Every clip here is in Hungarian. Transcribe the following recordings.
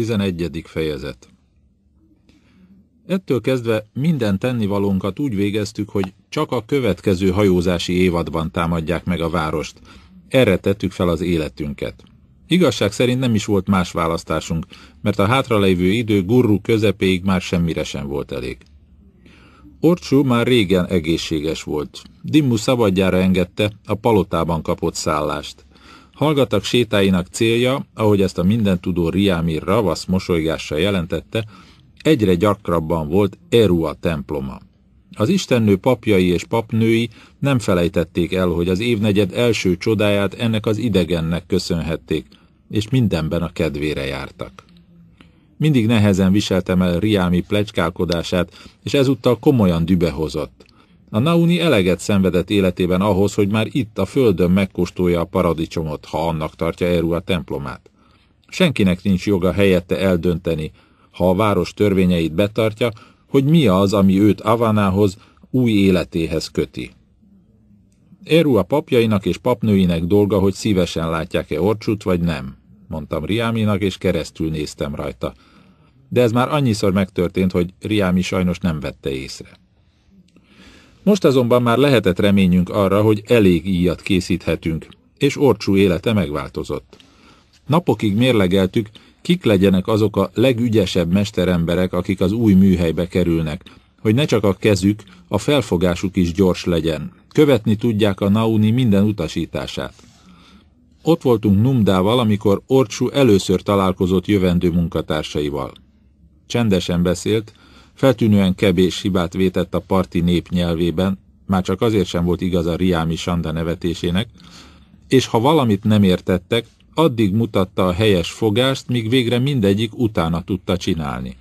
11. fejezet Ettől kezdve minden tennivalónkat úgy végeztük, hogy csak a következő hajózási évadban támadják meg a várost. Erre tettük fel az életünket. Igazság szerint nem is volt más választásunk, mert a hátralévő idő gurru közepéig már semmire sem volt elég. Orcsú már régen egészséges volt. Dimmu szabadjára engedte a palotában kapott szállást. Hallgatak sétáinak célja, ahogy ezt a mindentudó Riámi ravasz mosolygással jelentette, egyre gyakrabban volt Erua temploma. Az istennő papjai és papnői nem felejtették el, hogy az évnegyed első csodáját ennek az idegennek köszönhették, és mindenben a kedvére jártak. Mindig nehezen viseltem el Riámi plecskálkodását, és ezúttal komolyan dübehozott. A Nauni eleget szenvedett életében ahhoz, hogy már itt a földön megkóstolja a paradicsomot, ha annak tartja Eru a templomát. Senkinek nincs joga helyette eldönteni, ha a város törvényeit betartja, hogy mi az, ami őt Avanához, új életéhez köti. Eru a papjainak és papnőinek dolga, hogy szívesen látják-e orcsút, vagy nem, mondtam Riáminak, és keresztül néztem rajta. De ez már annyiszor megtörtént, hogy Riámi sajnos nem vette észre. Most azonban már lehetett reményünk arra, hogy elég íjat készíthetünk, és Orcsú élete megváltozott. Napokig mérlegeltük, kik legyenek azok a legügyesebb mesteremberek, akik az új műhelybe kerülnek, hogy ne csak a kezük, a felfogásuk is gyors legyen. Követni tudják a Nauni minden utasítását. Ott voltunk Numdával, amikor Orcsú először találkozott jövendő munkatársaival. Csendesen beszélt, Feltűnően kevés hibát vétett a parti nép nyelvében, már csak azért sem volt igaz a Riámi Sanda nevetésének, és ha valamit nem értettek, addig mutatta a helyes fogást, míg végre mindegyik utána tudta csinálni.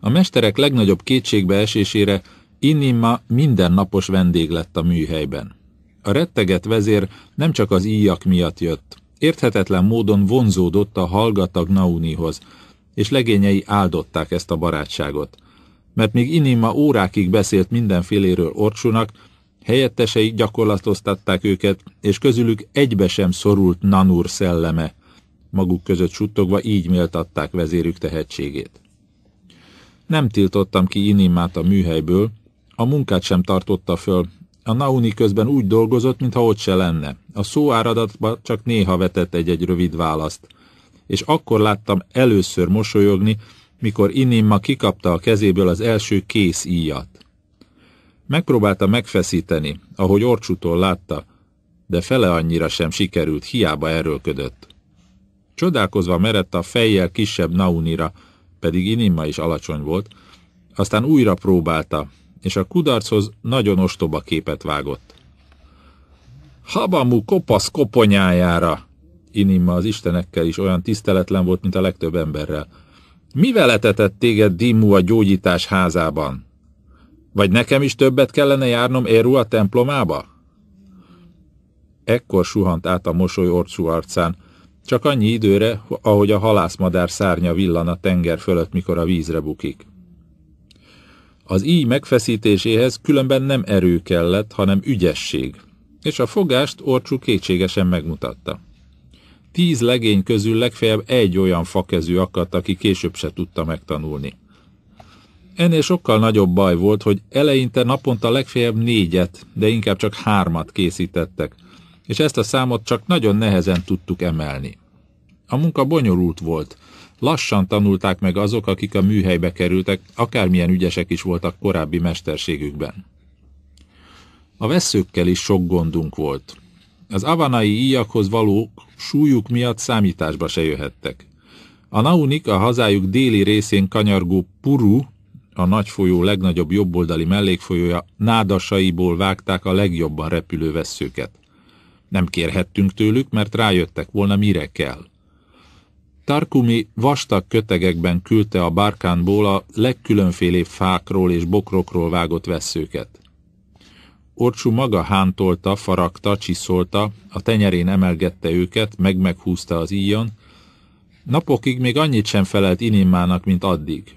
A mesterek legnagyobb kétségbeesésére Inima mindennapos vendég lett a műhelyben. A retteget vezér nem csak az íjak miatt jött. Érthetetlen módon vonzódott a hallgatag Naunihoz, és legényei áldották ezt a barátságot. Mert míg Inima órákig beszélt mindenféléről Orcsunak, helyettesei gyakorlatoztatták őket, és közülük egybe sem szorult Nanur szelleme. Maguk között suttogva így méltatták vezérük tehetségét. Nem tiltottam ki Inimát a műhelyből, a munkát sem tartotta föl, a Nauni közben úgy dolgozott, mintha ott se lenne. A szóáradatba csak néha vetett egy-egy rövid választ és akkor láttam először mosolyogni, mikor Inimma kikapta a kezéből az első kész íjat. Megpróbálta megfeszíteni, ahogy orcsútól látta, de fele annyira sem sikerült, hiába erőlködött. Csodálkozva merett a fejjel kisebb Naunira, pedig Inimma is alacsony volt, aztán újra próbálta, és a kudarchoz nagyon ostoba képet vágott. Habamú kopasz koponyájára! Inimma az istenekkel is olyan tiszteletlen volt, mint a legtöbb emberrel. Mivel etetett téged Dimmu a gyógyítás házában? Vagy nekem is többet kellene járnom Eru a templomába? Ekkor suhant át a mosoly orcsú arcán, csak annyi időre, ahogy a halászmadár szárnya villan a tenger fölött, mikor a vízre bukik. Az íj megfeszítéséhez különben nem erő kellett, hanem ügyesség, és a fogást orcsú kétségesen megmutatta. Tíz legény közül legfeljebb egy olyan fakezű akadt, aki később se tudta megtanulni. Ennél sokkal nagyobb baj volt, hogy eleinte naponta legfeljebb négyet, de inkább csak hármat készítettek, és ezt a számot csak nagyon nehezen tudtuk emelni. A munka bonyolult volt. Lassan tanulták meg azok, akik a műhelybe kerültek, akármilyen ügyesek is voltak korábbi mesterségükben. A veszőkkel is sok gondunk volt. Az avanai íjakhoz való súlyuk miatt számításba se jöhettek. A naunik a hazájuk déli részén kanyargó Puru, a nagy folyó legnagyobb jobboldali mellékfolyója, nádasaiból vágták a legjobban repülő vesszőket. Nem kérhettünk tőlük, mert rájöttek volna, mire kell. Tarkumi vastag kötegekben küldte a bárkánból a legkülönfélébb fákról és bokrokról vágott vesszőket. Orcsú maga hántolta, faragta, csiszolta, a tenyerén emelgette őket, meg-meghúzta az íjon. Napokig még annyit sem felelt Inimmának, mint addig.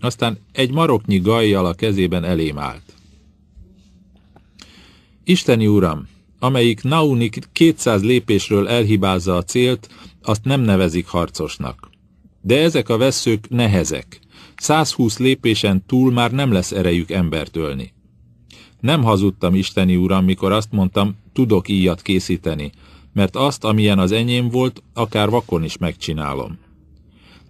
Aztán egy maroknyi gajjal a kezében elém állt. Isteni Uram, amelyik Naunik 200 lépésről elhibázza a célt, azt nem nevezik harcosnak. De ezek a veszők nehezek. 120 lépésen túl már nem lesz erejük embert ölni. Nem hazudtam, Isteni Uram, mikor azt mondtam, tudok íjat készíteni, mert azt, amilyen az enyém volt, akár vakon is megcsinálom.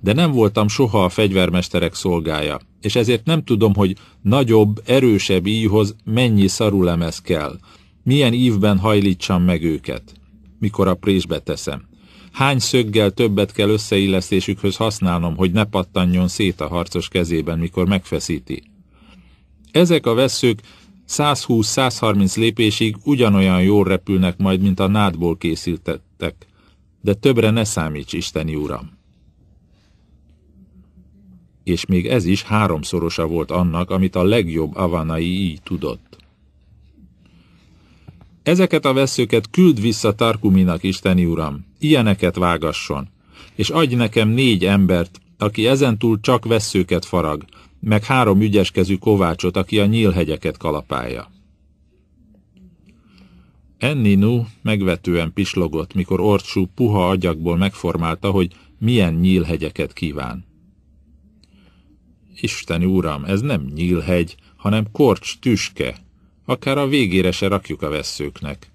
De nem voltam soha a fegyvermesterek szolgája, és ezért nem tudom, hogy nagyobb, erősebb íjhoz mennyi szarulemez kell, milyen ívben hajlítsam meg őket, mikor a présbe teszem. Hány szöggel többet kell összeillesztésükhöz használnom, hogy ne pattanjon szét a harcos kezében, mikor megfeszíti. Ezek a vesszők 120-130 lépésig ugyanolyan jól repülnek majd, mint a nádból készítettek, de többre ne számíts, Isteni Uram! És még ez is háromszorosa volt annak, amit a legjobb avanai így tudott. Ezeket a veszőket küld vissza Tarkuminak, Isteni Uram, ilyeneket vágasson, és adj nekem négy embert, aki ezentúl csak veszőket farag, meg három ügyeskezű kovácsot, aki a nyílhegyeket kalapálja. Enninu megvetően pislogott, mikor Orcsú puha agyakból megformálta, hogy milyen nyílhegyeket kíván. Isten uram, ez nem nyílhegy, hanem korcs tüske, akár a végére se rakjuk a vesszőknek.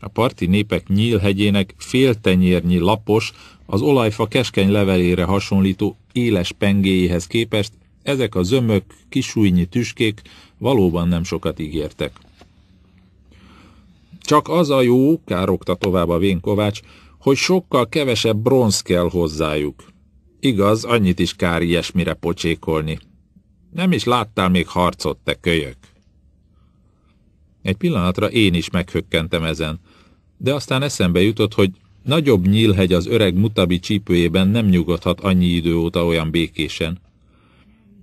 A parti népek nyílhegyének féltenyérnyi lapos, az olajfa keskeny levelére hasonlító éles pengéjéhez képest ezek a zömök, kisújnyi tüskék valóban nem sokat ígértek. Csak az a jó, károkta tovább a vénkovács, hogy sokkal kevesebb bronz kell hozzájuk. Igaz, annyit is kár ilyesmire pocsékolni. Nem is láttál még harcot, te kölyök. Egy pillanatra én is meghökkentem ezen, de aztán eszembe jutott, hogy Nagyobb nyílhegy az öreg mutabi csípőjében nem nyugodhat annyi idő óta olyan békésen.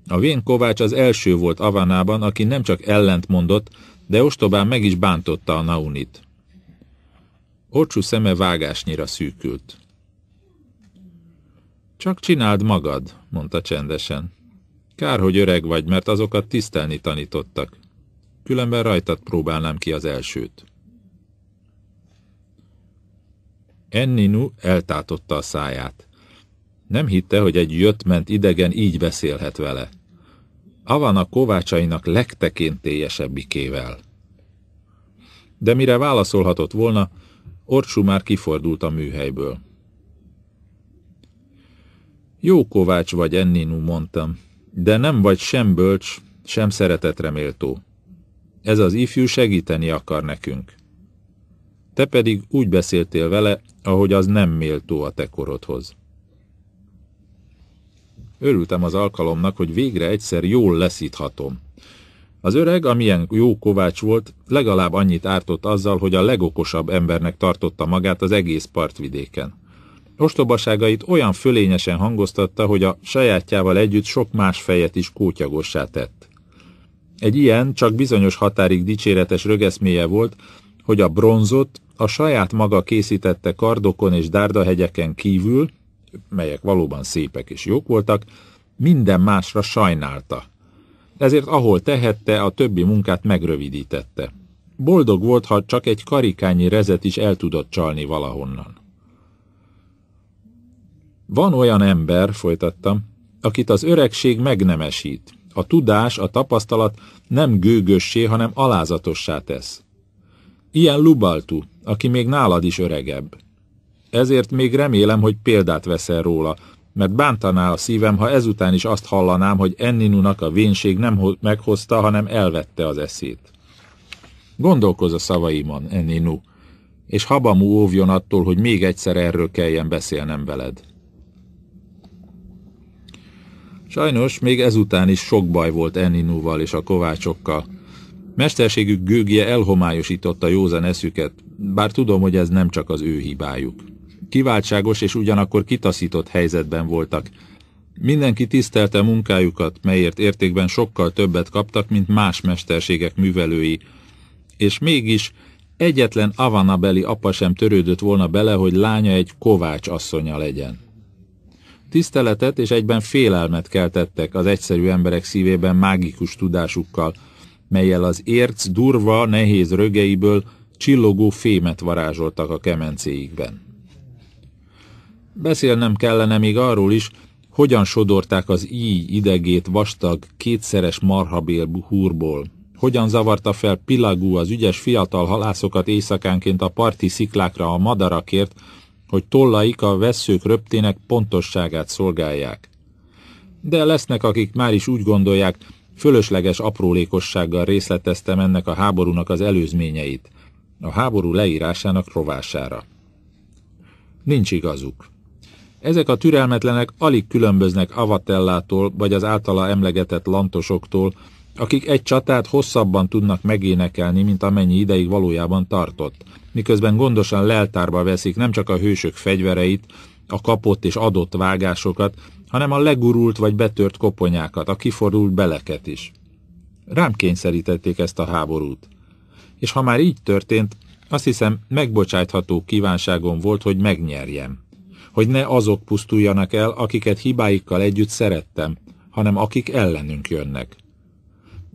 A vén Kovács az első volt Avanában, aki nem csak ellent mondott, de ostobán meg is bántotta a Naunit. Ocsú szeme vágásnyira szűkült. Csak csináld magad, mondta csendesen. Kár, hogy öreg vagy, mert azokat tisztelni tanítottak. Különben rajtad próbálnám ki az elsőt. Enninu eltátotta a száját. Nem hitte, hogy egy jött-ment idegen így beszélhet vele. Avana kovácsainak legtekintélyesebbikével. De mire válaszolhatott volna, Orcsú már kifordult a műhelyből. Jó kovács vagy, Enninu, mondtam, de nem vagy sem bölcs, sem szeretetreméltó. Ez az ifjú segíteni akar nekünk. Te pedig úgy beszéltél vele, ahogy az nem méltó a te korodhoz. Örültem az alkalomnak, hogy végre egyszer jól leszíthatom. Az öreg, amilyen jó kovács volt, legalább annyit ártott azzal, hogy a legokosabb embernek tartotta magát az egész partvidéken. Ostobaságait olyan fölényesen hangoztatta, hogy a sajátjával együtt sok más fejet is kótyagossá tett. Egy ilyen, csak bizonyos határig dicséretes rögeszméje volt, hogy a bronzot, a saját maga készítette kardokon és dárdahegyeken kívül, melyek valóban szépek és jók voltak, minden másra sajnálta. Ezért ahol tehette, a többi munkát megrövidítette. Boldog volt, ha csak egy karikányi rezet is el tudott csalni valahonnan. Van olyan ember, folytattam, akit az öregség megnemesít. A tudás, a tapasztalat nem gőgössé, hanem alázatossá tesz. Ilyen Lubaltu, aki még nálad is öregebb. Ezért még remélem, hogy példát veszel róla, mert bántaná a szívem, ha ezután is azt hallanám, hogy Enninunak a vénség nem meghozta, hanem elvette az eszét. Gondolkoz a szavaimon, Enninu, és habamú óvjon attól, hogy még egyszer erről kelljen beszélnem veled. Sajnos még ezután is sok baj volt Enninúval és a kovácsokkal. Mesterségük gőgje elhomályosította józan eszüket, bár tudom, hogy ez nem csak az ő hibájuk. Kiváltságos és ugyanakkor kitaszított helyzetben voltak. Mindenki tisztelte munkájukat, melyért értékben sokkal többet kaptak, mint más mesterségek művelői, és mégis egyetlen avanabeli apa sem törődött volna bele, hogy lánya egy kovács asszonya legyen. Tiszteletet és egyben félelmet keltettek az egyszerű emberek szívében mágikus tudásukkal, melyel az érc durva, nehéz rögeiből csillogó fémet varázsoltak a kemencéikben. Beszélnem kellene még arról is, hogyan sodorták az íj idegét vastag, kétszeres marhabél húrból, hogyan zavarta fel Pilagú az ügyes fiatal halászokat éjszakánként a parti sziklákra a madarakért, hogy tollaik a veszők röptének pontosságát szolgálják. De lesznek, akik már is úgy gondolják, fölösleges aprólékossággal részleteztem ennek a háborúnak az előzményeit a háború leírásának rovására. Nincs igazuk. Ezek a türelmetlenek alig különböznek Avatellától vagy az általa emlegetett lantosoktól, akik egy csatát hosszabban tudnak megénekelni, mint amennyi ideig valójában tartott, miközben gondosan leltárba veszik nem csak a hősök fegyvereit, a kapott és adott vágásokat, hanem a legurult vagy betört koponyákat, a kifordult beleket is. Rám kényszerítették ezt a háborút és ha már így történt, azt hiszem megbocsátható kívánságom volt, hogy megnyerjem. Hogy ne azok pusztuljanak el, akiket hibáikkal együtt szerettem, hanem akik ellenünk jönnek.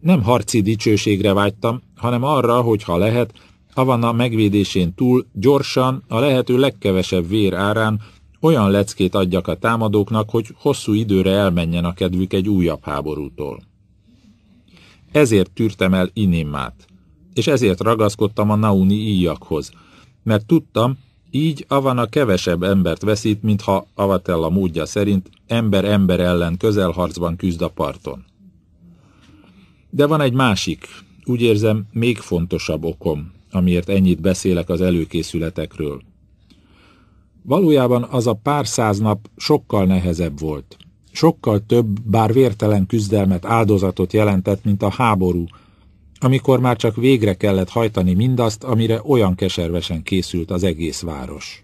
Nem harci dicsőségre vágytam, hanem arra, hogy ha lehet, Havana megvédésén túl gyorsan, a lehető legkevesebb vér árán olyan leckét adjak a támadóknak, hogy hosszú időre elmenjen a kedvük egy újabb háborútól. Ezért tűrtem el Inimmát és ezért ragaszkodtam a nauni íjakhoz, mert tudtam, így Avana kevesebb embert veszít, mintha Avatella módja szerint ember-ember ellen közelharcban küzd a parton. De van egy másik, úgy érzem, még fontosabb okom, amiért ennyit beszélek az előkészületekről. Valójában az a pár száz nap sokkal nehezebb volt. Sokkal több, bár vértelen küzdelmet, áldozatot jelentett, mint a háború, amikor már csak végre kellett hajtani mindazt, amire olyan keservesen készült az egész város.